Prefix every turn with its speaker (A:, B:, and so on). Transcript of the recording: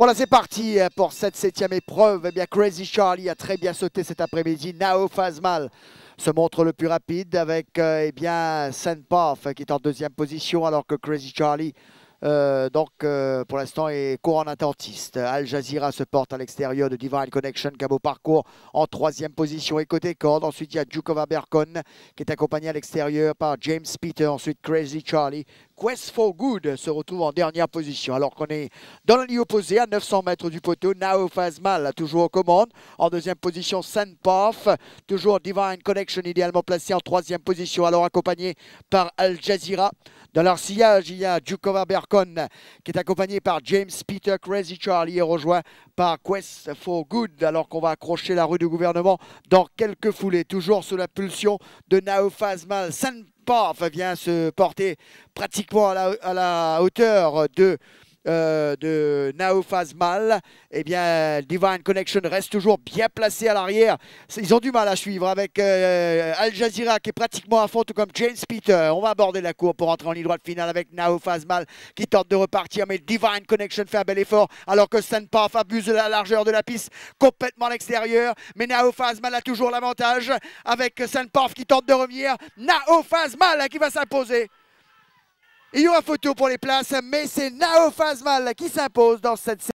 A: Voilà, c'est parti euh, pour cette septième épreuve. Eh bien, Crazy Charlie a très bien sauté cet après-midi. Nao Fazmal se montre le plus rapide avec Sandpath euh, eh euh, qui est en deuxième position alors que Crazy Charlie donc pour l'instant est courant attentiste. Al Jazeera se porte à l'extérieur de Divine Connection, Cabo Parcours en troisième position et côté corde. Ensuite il y a Djukova Berkon qui est accompagné à l'extérieur par James Peter. Ensuite Crazy Charlie, Quest for Good se retrouve en dernière position. Alors qu'on est dans la ligne opposée, à 900 mètres du poteau, Nao Fazmal, toujours aux commandes. En deuxième position, Saint-Path, toujours Divine Connection, idéalement placé en troisième position, alors accompagné par Al Jazeera. Dans leur sillage, il y a Djukova Berkon, qui est accompagné par James Peter Crazy Charlie et rejoint par Quest for Good, alors qu'on va accrocher la rue du gouvernement dans quelques foulées. Toujours sous la pulsion de Nao Fazmal vient se porter pratiquement à la hauteur de euh, de Nao mal Eh bien, Divine Connection reste toujours bien placé à l'arrière. Ils ont du mal à suivre avec euh, Al Jazeera qui est pratiquement à fond, tout comme James Peter. On va aborder la cour pour entrer en ligne droite finale avec Nao mal qui tente de repartir, mais Divine Connection fait un bel effort alors que parf abuse de la largeur de la piste complètement à l'extérieur. Mais Nao mal a toujours l'avantage avec parf qui tente de revenir. Nao mal qui va s'imposer. Il y aura photo pour les places, mais c'est Nao Fazmal qui s'impose dans cette scène.